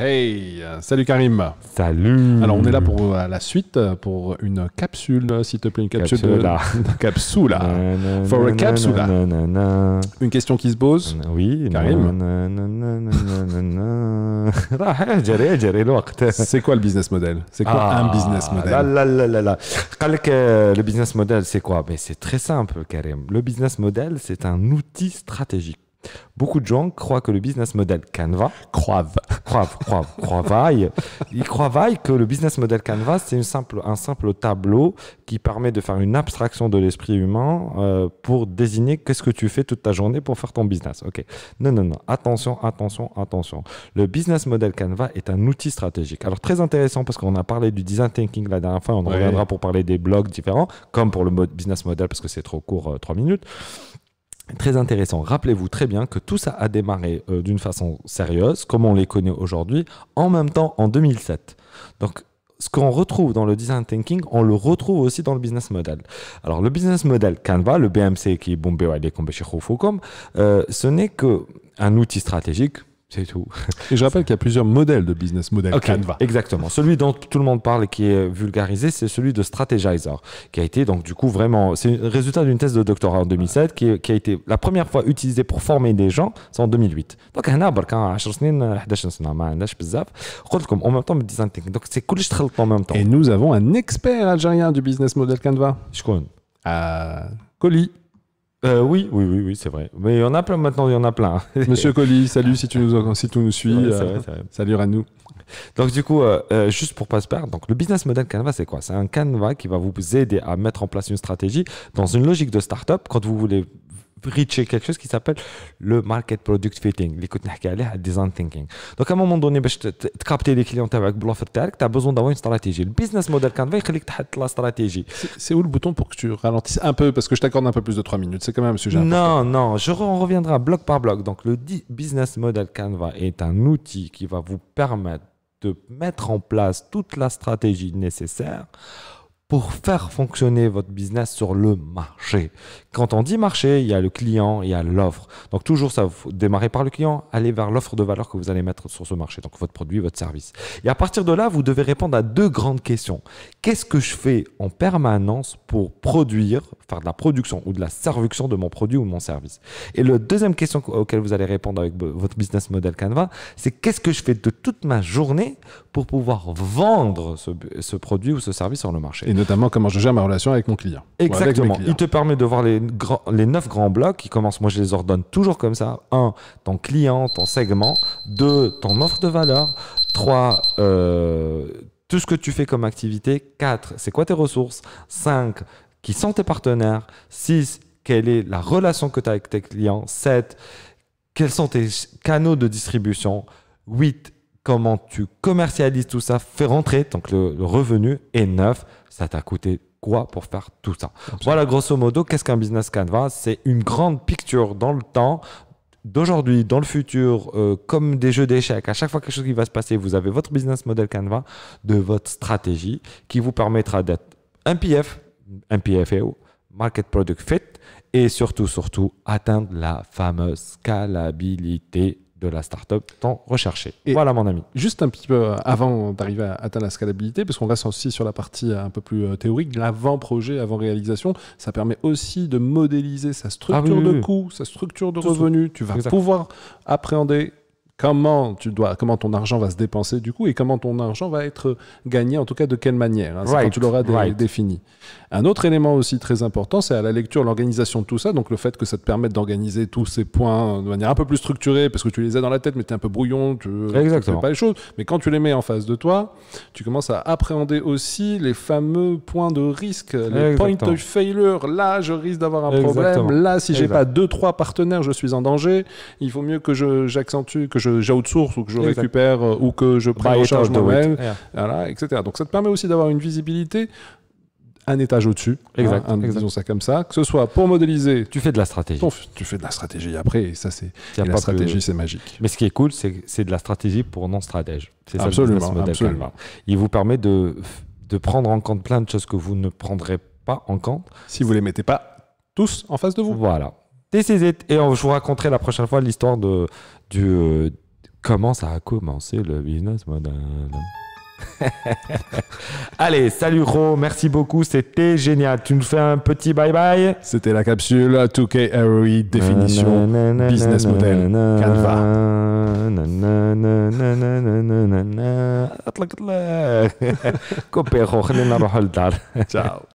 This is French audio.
Hey, salut Karim. Salut. Alors on est là pour euh, la suite, euh, pour une capsule, euh, s'il te plaît, une capsule. Capsula. De... capsule là. For a capsule. Une question qui se pose. Oui. Karim. c'est quoi le business model C'est quoi ah, un business model Le business model, c'est quoi Mais ben, c'est très simple, Karim. Le business model, c'est un outil stratégique. Beaucoup de gens croient que le business model Canva. Croivent. Il vaille vaille Ils vaille que le business model Canvas, c'est simple, un simple tableau qui permet de faire une abstraction de l'esprit humain euh, pour désigner qu'est-ce que tu fais toute ta journée pour faire ton business. Ok. Non, non, non. Attention, attention, attention. Le business model Canva est un outil stratégique. Alors très intéressant parce qu'on a parlé du design thinking la dernière fois. On reviendra pour parler des blogs différents, comme pour le business model parce que c'est trop court, euh, trois minutes. Très intéressant. Rappelez-vous très bien que tout ça a démarré euh, d'une façon sérieuse, comme on les connaît aujourd'hui, en même temps en 2007. Donc, ce qu'on retrouve dans le design thinking, on le retrouve aussi dans le business model. Alors, le business model Canva, le BMC qui est Bombay Wiley Kombeshikhoufokom, euh, ce n'est un outil stratégique c'est tout. Et je rappelle qu'il y a plusieurs modèles de business model Canva. Exactement. Celui dont tout le monde parle et qui est vulgarisé, c'est celui de Strategizer, qui a été donc du coup vraiment. C'est le résultat d'une thèse de doctorat en 2007 qui, a été la première fois utilisée pour former des gens, c'est en 2008. Donc, en même temps Donc, c'est cool. en même temps. Et nous avons un expert algérien du business model Canva. connais. آه... Euh, Coli. Euh, oui, oui, oui, oui c'est vrai. Mais il y en a plein maintenant, il y en a plein. Monsieur Colli, salut si tu nous, si tu nous suis. Euh, salut à nous. Donc du coup, euh, euh, juste pour pas se perdre, donc le business model Canva, c'est quoi C'est un Canva qui va vous aider à mettre en place une stratégie dans une logique de start-up, quand vous voulez reacher quelque chose qui s'appelle le market product fitting L'écoute, نحكي design thinking donc à un moment donné pour تكابتي les clients, avec بلوفر besoin d'avoir une stratégie le business model canva tu as la stratégie c'est où le bouton pour que tu ralentisses un peu parce que je t'accorde un peu plus de 3 minutes c'est quand même un sujet non non je reviendrai bloc par bloc donc le business model canva est un outil qui va vous permettre de mettre en place toute la stratégie nécessaire pour faire fonctionner votre business sur le marché. Quand on dit marché, il y a le client, il y a l'offre. Donc toujours ça, vous démarrer par le client, aller vers l'offre de valeur que vous allez mettre sur ce marché, donc votre produit, votre service. Et à partir de là, vous devez répondre à deux grandes questions. Qu'est-ce que je fais en permanence pour produire, faire de la production ou de la servuction de mon produit ou mon service Et la deuxième question auquel vous allez répondre avec votre business model Canva, c'est qu'est-ce que je fais de toute ma journée pour pouvoir vendre ce, produit ou ce service sur le marché notamment comment je gère ma relation avec mon client. Exactement. il te permet de voir les, neuf grands blocs qui commencent. Moi, je les ordonne toujours comme ça. Un, Ton client, ton segment. 2. Ton offre de valeur. 3. Euh, tout ce que tu fais comme activité. 4. C'est quoi tes ressources 5. Qui sont tes partenaires 6. Quelle est la relation que tu as avec tes clients 7. Quels sont tes canaux de distribution 8 comment tu commercialises tout ça, fais rentrer tant que le, revenu est neuf. Ça t'a coûté quoi pour faire tout ça Voilà, grosso modo, qu'est-ce qu'un business canvas C'est une grande picture dans le temps d'aujourd'hui, dans le futur, euh, comme des jeux d'échecs, à chaque fois quelque chose qui va se passer, vous avez votre business model Canva de votre stratégie qui vous permettra d'être un PF, un e Market Product Fit, et surtout, surtout, atteindre la fameuse scalabilité de la startup tant recherchée. voilà mon ami. Juste un petit peu euh, avant d'arriver à atteindre la scalabilité, parce qu'on reste aussi sur la partie euh, un peu plus euh, théorique, l'avant-projet, avant-réalisation, ça permet aussi de modéliser sa ah structure de coût, sa structure de revenus. Tu vas pouvoir appréhender comment tu dois, comment ton argent va se dépenser du coup et comment ton argent va être gagné, en tout cas de quelle manière. Hein. C'est quand tu l'auras défini. Un autre élément aussi très important, c'est à la lecture, l'organisation de tout ça, donc le fait que ça te permette d'organiser tous ces points hein, de manière un peu plus structurée, parce que tu les as dans la tête, mais tu es un peu brouillon, tu ne fais pas les choses. Mais quand tu les mets en face de toi, tu commences à appréhender aussi les fameux points de risque, les points de failure. Là, je risque d'avoir un problème. Là, si j'ai pas deux, trois partenaires, je suis en danger. Il vaut mieux que j'accentue, que je j'outsource ou que je récupère euh, ou que je prends en charge moi-même, etc. Donc ça te permet aussi d'avoir une visibilité un étage au-dessus. Hein, exactement Disons ça comme ça. Que ce soit pour modéliser. Tu fais de la stratégie. tu fais de la stratégie après, et ça, c'est. La stratégie, c'est magique. Mais ce qui est cool, c'est c'est de la stratégie pour non-stratège. Absolument. Il vous permet de, de prendre en compte plein de choses que vous ne prendrez pas en compte. Si vous ne les mettez pas tous en face de vous. Voilà. Et on, je vous raconterai la prochaine fois l'histoire de du comment ça a commencé le business model. Allez, salut Ro, merci beaucoup, c'était génial. Tu nous fais un petit bye bye. C'était la capsule 2K ROI définition business model Canva. Ciao.